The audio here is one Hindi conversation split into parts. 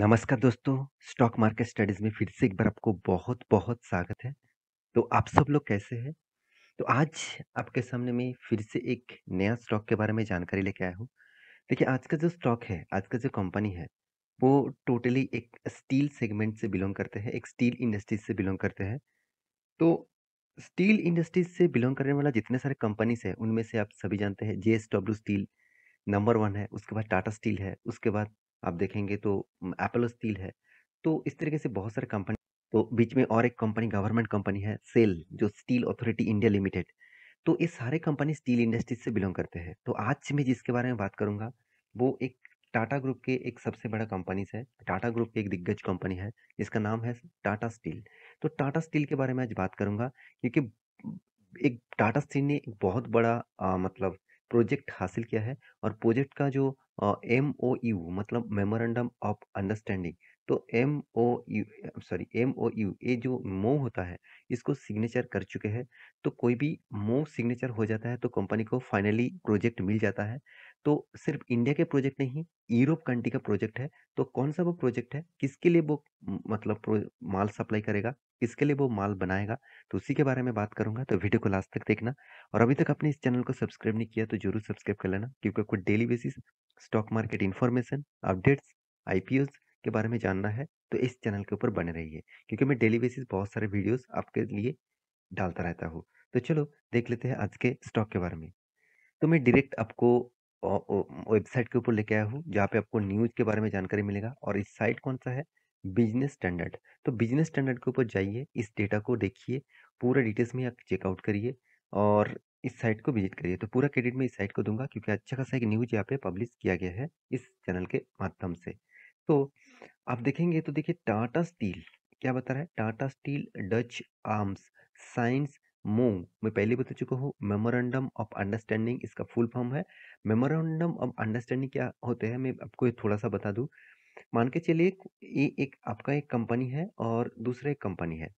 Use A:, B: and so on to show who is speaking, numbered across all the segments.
A: नमस्कार दोस्तों स्टॉक मार्केट स्टडीज में फिर से एक बार आपको बहुत बहुत स्वागत है तो आप सब लोग कैसे हैं तो आज आपके सामने मैं फिर से एक नया स्टॉक के बारे में जानकारी लेके आया हूँ देखिए आज का जो स्टॉक है आज का जो कंपनी है वो टोटली एक स्टील सेगमेंट से बिलोंग करते हैं एक स्टील इंडस्ट्रीज से बिलोंग करते हैं तो स्टील इंडस्ट्रीज से बिलोंग करने वाला जितने सारे कंपनीज है उनमें से आप सभी जानते हैं जे स्टील नंबर वन है उसके बाद टाटा स्टील है उसके बाद आप देखेंगे तो एप्पल स्टील है तो इस तरीके से बहुत सारे कंपनी तो बीच में और एक कंपनी गवर्नमेंट कंपनी है सेल जो स्टील अथॉरिटी इंडिया लिमिटेड तो ये सारे कंपनी स्टील इंडस्ट्रीज से बिलोंग करते हैं तो आज मैं जिसके बारे में बात करूँगा वो एक टाटा ग्रुप के एक सबसे बड़ा कंपनीज है टाटा ग्रुप की एक दिग्गज कंपनी है जिसका नाम है टाटा स्टील तो टाटा स्टील के बारे में आज बात करूँगा क्योंकि एक टाटा स्टील ने एक बहुत बड़ा आ, मतलब प्रोजेक्ट हासिल किया है और प्रोजेक्ट का जो एम ओ यू मतलब मेमोरेंडम ऑफ अंडरस्टैंडिंग तो M O U sorry M O U ये जो मो होता है इसको सिग्नेचर कर चुके हैं तो कोई भी मो सिग्नेचर हो जाता है तो कंपनी को फाइनली प्रोजेक्ट मिल जाता है तो सिर्फ इंडिया के प्रोजेक्ट नहीं यूरोप कंट्री का प्रोजेक्ट है तो कौन सा वो प्रोजेक्ट है किसके लिए वो मतलब माल सप्लाई करेगा किसके लिए वो माल बनाएगा तो उसी के बारे में बात करूंगा तो वीडियो को लास्ट तक देखना और अभी तक अपने इस चैनल को सब्सक्राइब नहीं किया तो जरूर सब्सक्राइब कर लेना क्योंकि आपको daily basis stock market information updates आई के बारे में जानना है तो इस चैनल के ऊपर बने रहिए क्योंकि मैं डेली बेसिस बहुत सारे वीडियोस आपके लिए डालता रहता हूँ तो चलो देख लेते हैं आज के स्टॉक के बारे में तो मैं डायरेक्ट आपको वेबसाइट के ऊपर लेके आया हूँ जहाँ पे आपको न्यूज़ के बारे में जानकारी मिलेगा और इस साइट कौन सा है बिजनेस स्टैंडर्ड तो बिजनेस स्टैंडर्ड के ऊपर जाइए इस डेटा को देखिए पूरा डिटेल्स में आप चेकआउट करिए और इस साइट को विजिट करिए तो पूरा क्रेडिट मैं इस साइट को दूंगा क्योंकि अच्छा खासा एक न्यूज यहाँ पे पब्लिश किया गया है इस चैनल के माध्यम से तो आप देखेंगे तो देखिए टाटा स्टील क्या बता रहा है Tata steel Dutch arms signs मो मैं पहले बता चुका हूँ मेमोरेंडम ऑफ अंडरस्टैंडिंग इसका फुल फॉर्म है मेमोरेंडम ऑफ अंडरस्टैंडिंग क्या होते हैं मैं आपको थोड़ा सा बता दूँ मान के चलिए ये एक आपका एक कंपनी है और दूसरा एक कंपनी है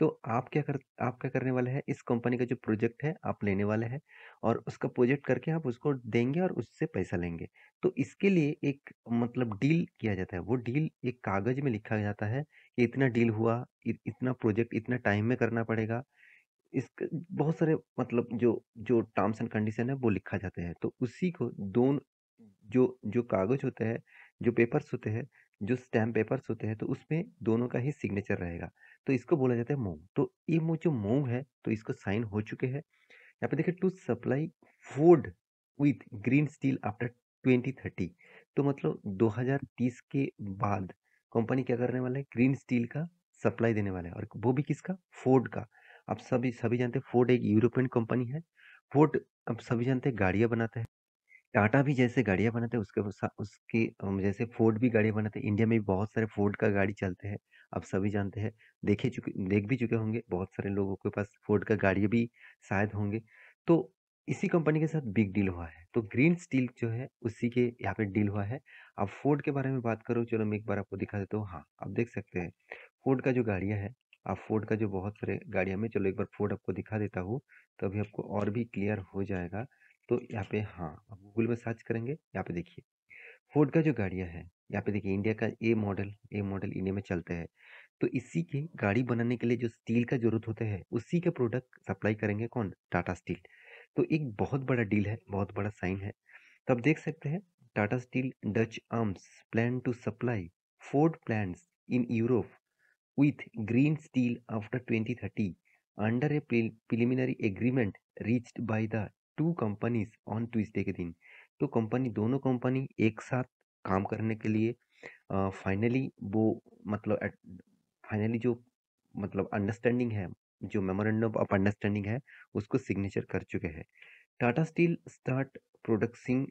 A: तो आप क्या कर आप क्या करने वाले हैं इस कंपनी का जो प्रोजेक्ट है आप लेने वाले हैं और उसका प्रोजेक्ट करके आप उसको देंगे और उससे पैसा लेंगे तो इसके लिए एक मतलब डील किया जाता है वो डील एक कागज़ में लिखा जाता है कि इतना डील हुआ इतना प्रोजेक्ट इतना टाइम में करना पड़ेगा इस बहुत सारे मतलब जो जो टर्म्स एंड कंडीशन है वो लिखा जाते हैं तो उसी को दोनों जो जो कागज़ होता है जो पेपर्स होते हैं जो स्टैम्प पेपर्स होते हैं तो उसमें दोनों का ही सिग्नेचर रहेगा तो इसको बोला जाता है मोंग तो ये मो जो मोम है तो इसको साइन हो चुके हैं यहाँ पे देखिए to supply food with green steel after twenty thirty तो मतलब 2030 के बाद कंपनी क्या करने वाला है ग्रीन स्टील का सप्लाई देने वाला है और वो भी किसका फोर्ड का आप सभी सभी जानते हैं फोर्ड एक यूरोपियन कंपनी है फोर्ड आप सभी जानते हैं गाड़ियाँ बनाते हैं टाटा भी जैसे गाड़ियाँ बनाते हैं उसके उसके जैसे फोर्ड भी गाड़ियाँ बनाते हैं इंडिया में भी बहुत सारे फोर्ड का गाड़ी चलते हैं आप सभी जानते हैं देखे चुके देख भी चुके होंगे बहुत सारे लोगों के पास फोर्ड का गाड़ी भी शायद होंगे तो इसी कंपनी के साथ बिग डील हुआ है तो ग्रीन स्टील जो है उसी के यहाँ पे डील हुआ है अब फोर्ड के बारे में बात करो चलो मैं एक बार आपको दिखा देता हूँ हाँ आप देख सकते हैं फोर्ड का जो गाड़ियाँ है आप फोर्ड का जो बहुत सारे गाड़ी हमें चलो एक बार फोर्ड आपको दिखा देता हूँ तो अभी आपको और भी क्लियर हो जाएगा तो यहाँ पे हाँ आप गूगल में सर्च करेंगे यहाँ पे देखिए फोर्ड का जो गाड़ियाँ हैं यहाँ पे देखिए इंडिया का A model A model India में चलते हैं तो इसी के गाड़ी बनाने के लिए जो स्टील का जरूरत होता है उसी का प्रोडक्ट सप्लाई करेंगे कौन टाटा स्टील तो एक बहुत बड़ा डील है बहुत बड़ा साइन है तो आप देख सकते हैं Tata steel Dutch arms plan to supply Ford plans in Europe with green steel after 2030 under a pre preliminary agreement reached by the two companies on Tuesday के दिन तो कंपनी दोनों कंपनी एक साथ काम करने के लिए फाइनली वो मतलब फाइनली जो मतलब अंडरस्टैंडिंग है जो मेमोरेंडम ऑफ अंडरस्टैंडिंग है उसको सिग्नेचर कर चुके हैं Tata steel start producing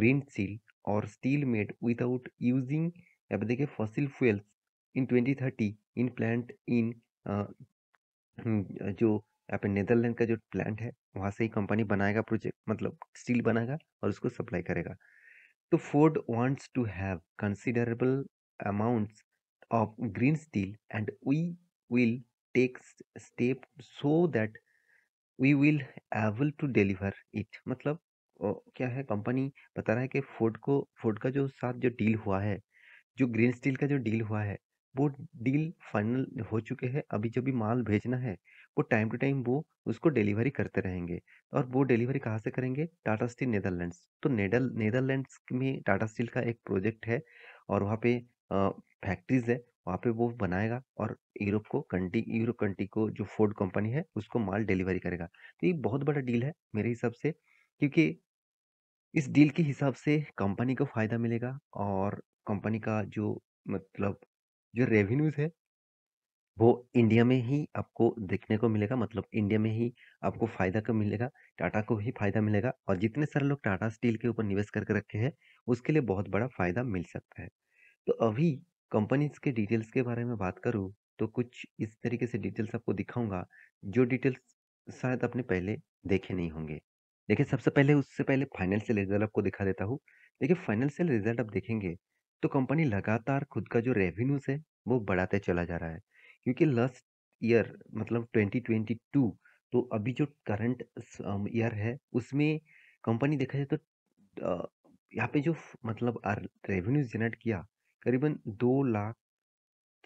A: green steel और स्टील मेड विदाउट यूजिंग अब देखिए fossil fuels in 2030 in plant in hmm, जो यहाँ पे नेदरलैंड का जो प्लांट है वहाँ से ही कंपनी बनाएगा प्रोजेक्ट मतलब स्टील बनाएगा और उसको सप्लाई करेगा तो Ford wants to have considerable amounts of green steel and we will take step so that we will able to deliver it मतलब क्या है कंपनी बता रहा है कि फोर्ड को फोर्ड का जो साथ जो डील हुआ है जो ग्रीन स्टील का जो डील हुआ है वो डील फाइनल हो चुके हैं अभी जब भी माल भेजना है वो टाइम टू टाइम वो उसको डिलीवरी करते रहेंगे और वो डिलीवरी कहाँ से करेंगे टाटा स्टील नेदरलैंड्स तो नेदर नेदरलैंड्स में टाटा स्टील का एक प्रोजेक्ट है और वहाँ पे फैक्ट्रीज है वहाँ पे वो बनाएगा और यूरोप को कंट्री यूरोप कंट्री को जो फोर्ड कंपनी है उसको माल डिलीवरी करेगा तो ये बहुत बड़ा डील है मेरे हिसाब से क्योंकि इस डील के हिसाब से कंपनी को फ़ायदा मिलेगा और कंपनी का जो मतलब जो रेवेन्यूज़ है, वो इंडिया में ही आपको देखने को मिलेगा मतलब इंडिया में ही आपको फ़ायदा कब मिलेगा, टाटा को ही फ़ायदा मिलेगा और जितने सारे लोग टाटा स्टील के ऊपर निवेश करके रखे हैं, उसके लिए बहुत बड़ा फ़ायदा मिल सकता है। तो अभी कंपनीज़ के डिटेल्स के बारे में बात करूँ, तो कुछ इस तरीके से डिटेल्स आपको दिखाऊंगा जो डिटेल्स शायद आपने पहले देखे नहीं होंगे। देखिए सबसे पहले उससे पहले फाइनेंशियल रिज़ल्ट आपको दिखा देता हूँ। देखिए फाइनेंशियल रिज़ल्ट आप देखेंगे तो कंपनी लगातार खुद का जो रेवेन्यूज है वो बढ़ाते चला जा रहा है क्योंकि लास्ट ईयर मतलब 2022 तो अभी जो करंट ईयर है उसमें कंपनी देखा जाए तो यहाँ पे जो मतलब रेवेन्यूज जनरेट किया करीबन दो लाख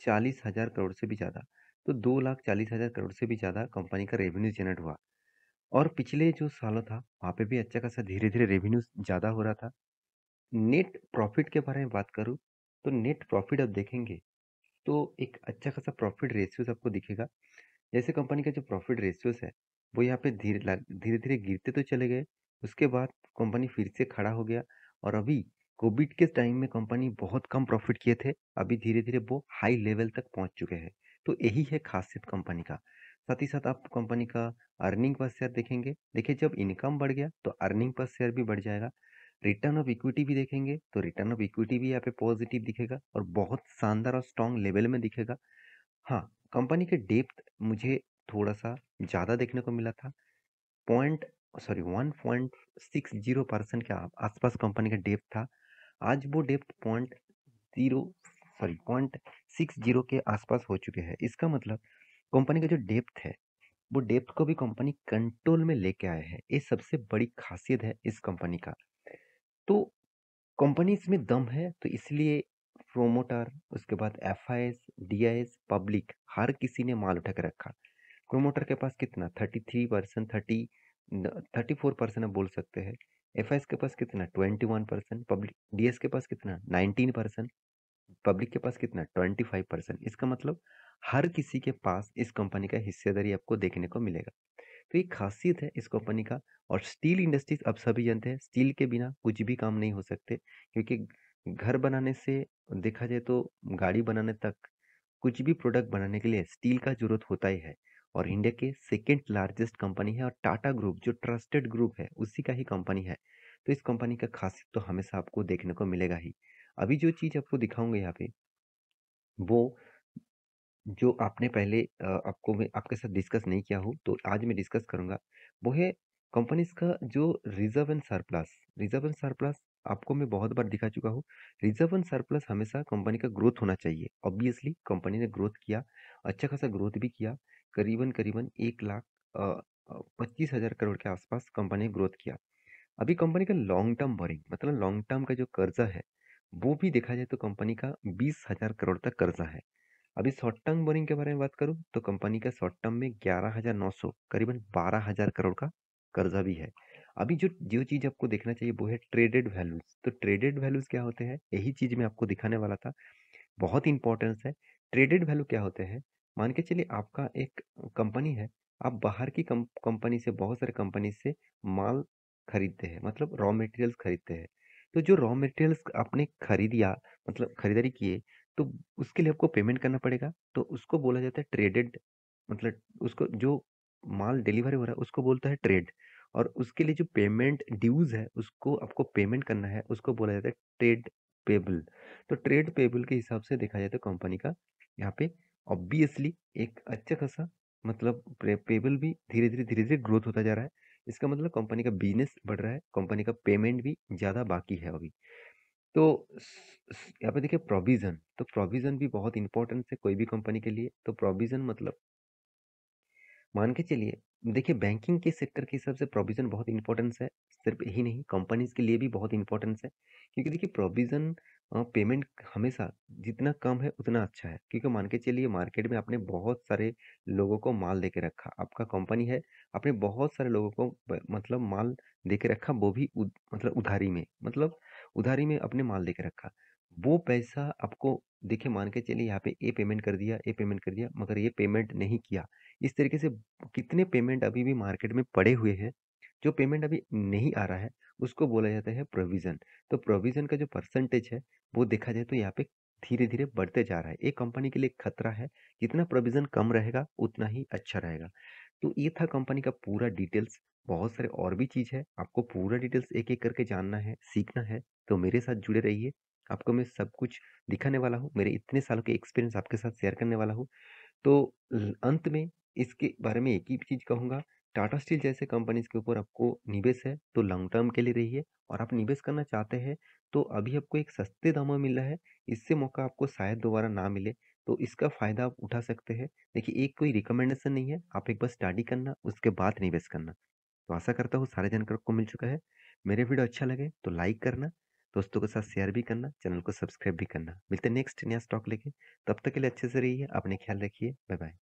A: चालीस हज़ार करोड़ से भी ज़्यादा तो दो लाख चालीस हज़ार करोड़ से भी ज़्यादा कंपनी का रेवेन्यू जनरेट हुआ और पिछले जो सालों था वहाँ पे भी अच्छा खासा धीरे धीरे रेवेन्यू ज़्यादा हो रहा था नेट प्रॉफिट के बारे में बात करूँ तो नेट प्रॉफिट आप देखेंगे तो एक अच्छा खासा प्रॉफिट रेशियोज आपको दिखेगा जैसे कंपनी का जो प्रॉफिट रेशियोज है वो यहाँ पे धीरे धीरे धीरे गिरते तो चले गए उसके बाद कंपनी फिर से खड़ा हो गया और अभी कोविड के टाइम में कंपनी बहुत कम प्रॉफिट किए थे अभी धीरे धीरे वो हाई लेवल तक पहुँच चुके हैं तो यही है खासियत कंपनी का साथ ही साथ आप कंपनी का अर्निंग पर शेयर देखेंगे देखिए जब इनकम बढ़ गया तो अर्निंग पर शेयर भी बढ़ जाएगा रिटर्न ऑफ इक्विटी भी देखेंगे तो रिटर्न ऑफ इक्विटी भी यहाँ पे पॉजिटिव दिखेगा और बहुत शानदार और स्ट्रांग लेवल में दिखेगा हाँ कंपनी के डेप्थ मुझे थोड़ा सा ज़्यादा देखने को मिला था point sorry one point six zero percent के आसपास कंपनी का डेप्थ था आज वो depth point zero sorry point six zero के आसपास हो चुके हैं इसका मतलब कंपनी का जो डेप्थ है वो डेप्थ को भी कंपनी कंट्रोल में लेके आए हैं ये सबसे बड़ी खासियत है इस कंपनी का तो कंपनीज में दम है तो इसलिए प्रोमोटर उसके बाद F I S D I S public हर किसी ने माल उठा के रखा प्रोमोटर के पास कितना thirty three percent thirty thirty four percent आप बोल सकते हैं एफ आई एस के पास कितना twenty one percent public D S के पास कितना नाइनटीन परसेंट पब्लिक के पास कितना ट्वेंटी फाइव परसेंट इसका मतलब हर किसी के पास इस कंपनी का हिस्सेदारी आपको देखने को मिलेगा तो ये खासियत है इस कंपनी का और स्टील इंडस्ट्रीज अब सभी जानते हैं स्टील के बिना कुछ भी काम नहीं हो सकते क्योंकि घर बनाने से देखा जाए तो गाड़ी बनाने तक कुछ भी प्रोडक्ट बनाने के लिए स्टील का जरूरत होता ही है और इंडिया के सेकेंड लार्जेस्ट कंपनी है और टाटा ग्रुप जो ट्रस्टेड ग्रुप है उसी का ही कंपनी है तो इस कंपनी का खासियत तो हमेशा आपको देखने को मिलेगा ही अभी जो चीज़ आपको दिखाऊंगा यहाँ पे वो जो आपने पहले आपको मैं आपके साथ डिस्कस नहीं किया हो तो आज मैं डिस्कस करूंगा वो है कंपनीज का जो reserve and surplus reserve and surplus आपको मैं बहुत बार दिखा चुका हूँ रिजर्व एंड सरप्लस हमेशा कंपनी का ग्रोथ होना चाहिए ऑब्वियसली कंपनी ने ग्रोथ किया अच्छा खासा ग्रोथ भी किया करीबन करीबन एक लाख पच्चीस हज़ार करोड़ के आसपास कंपनी ने ग्रोथ किया अभी कंपनी का लॉन्ग टर्म बोरिंग मतलब लॉन्ग टर्म का जो कर्जा है वो भी देखा जाए तो कंपनी का बीस हज़ार करोड़ तक कर्जा है अभी शॉर्ट टर्म बोरिंग के बारे में बात करूँ तो कंपनी का शॉर्ट टर्म में ग्यारह हज़ार नौ सौ करीबन बारह हज़ार करोड़ का कर्जा भी है अभी जो जो चीज़ आपको देखना चाहिए वो है ट्रेडेड वैल्यूज़ तो ट्रेडेड वैल्यूज़ क्या होते हैं यही चीज़ मैं आपको दिखाने वाला था बहुत इंपॉर्टेंस है ट्रेडेड वैल्यू क्या होते हैं मान के चलिए आपका एक कंपनी है आप बाहर की कंपनी से बहुत सारे कंपनी से माल खरीदते हैं मतलब रॉ मटेरियल्स खरीदते हैं तो जो रॉ मटेरियल्स आपने खरीदिया मतलब खरीदारी किए तो उसके लिए आपको पेमेंट करना पड़ेगा तो उसको बोला जाता है ट्रेडेड मतलब उसको जो माल डिलीवरी हो रहा है उसको बोलता है ट्रेड और उसके लिए जो पेमेंट ड्यूज है उसको आपको पेमेंट करना है उसको बोला जाता है ट्रेड पेबल तो ट्रेड पेबल के हिसाब से देखा जाए तो कंपनी का यहाँ पे ऑब्वियसली एक अच्छा खासा मतलब पेबल भी धीरे धीरे धीरे धीरे ग्रोथ होता जा रहा है इसका मतलब कंपनी का बिजनेस बढ़ रहा है कंपनी का पेमेंट भी ज़्यादा बाकी है अभी तो यहाँ पे देखिए प्रोविज़न, तो प्रोविज़न भी बहुत इम्पोर्टेंस है कोई भी कंपनी के लिए। तो प्रोविज़न मतलब मान के चलिए देखिए बैंकिंग के सेक्टर के हिसाब से प्रोविज़न बहुत इम्पोर्टेंस है। सिर्फ़ यही नहीं कंपनीज़ के लिए भी बहुत इम्पोर्टेंस है। क्योंकि देखिए प्रोविज़न पेमेंट हमेशा जितना कम है उतना अच्छा है। क्योंकि मान के चलिए मार्केट में आपने बहुत सारे लोगों को माल दे के रखा। आपका कंपनी है, आपने बहुत सारे लोगों को मतलब माल दे के रखा वो भी उद मतलब उधारी में। मतलब उधारी में अपने माल दे के रखा वो पैसा आपको देखिए मान के चलिए यहाँ पे ए पेमेंट कर दिया ए पेमेंट कर दिया मगर ये पेमेंट नहीं किया इस तरीके से कितने पेमेंट अभी भी मार्केट में पड़े हुए हैं जो पेमेंट अभी नहीं आ रहा है उसको बोला जाता है प्रोविज़न तो प्रोविज़न का जो परसेंटेज है वो देखा जाए तो यहाँ पे धीरे धीरे बढ़ते जा रहा है एक कंपनी के लिए खतरा है जितना प्रोविज़न कम रहेगा उतना ही अच्छा रहेगा तो ये था कंपनी का पूरा डिटेल्स बहुत सारे और भी चीज़ है आपको पूरा डिटेल्स एक एक करके जानना है सीखना है तो मेरे साथ जुड़े रहिए आपको मैं सब कुछ दिखाने वाला हूँ मेरे इतने सालों के एक्सपीरियंस आपके साथ शेयर करने वाला हूँ तो अंत में इसके बारे में एक ही चीज़ कहूँगा टाटा स्टील जैसे कंपनीज के ऊपर आपको निवेश है तो लॉन्ग टर्म के लिए रहिए और आप निवेश करना चाहते हैं तो अभी आपको एक सस्ते दामों में मिल रहा है इससे मौका आपको शायद दोबारा ना मिले तो इसका फ़ायदा आप उठा सकते हैं देखिए एक कोई रिकमेंडेशन नहीं है आप एक बार स्टडी करना उसके बाद निवेश करना तो आशा करता हूँ सारे जानकारी को मिल चुका है मेरे वीडियो अच्छा लगे तो लाइक करना दोस्तों के साथ शेयर भी करना चैनल को सब्सक्राइब भी करना मिलते नेक्स्ट नया स्टॉक लेके तब तक के लिए अच्छे से रहिए अपने ख्याल रखिए बाय बाय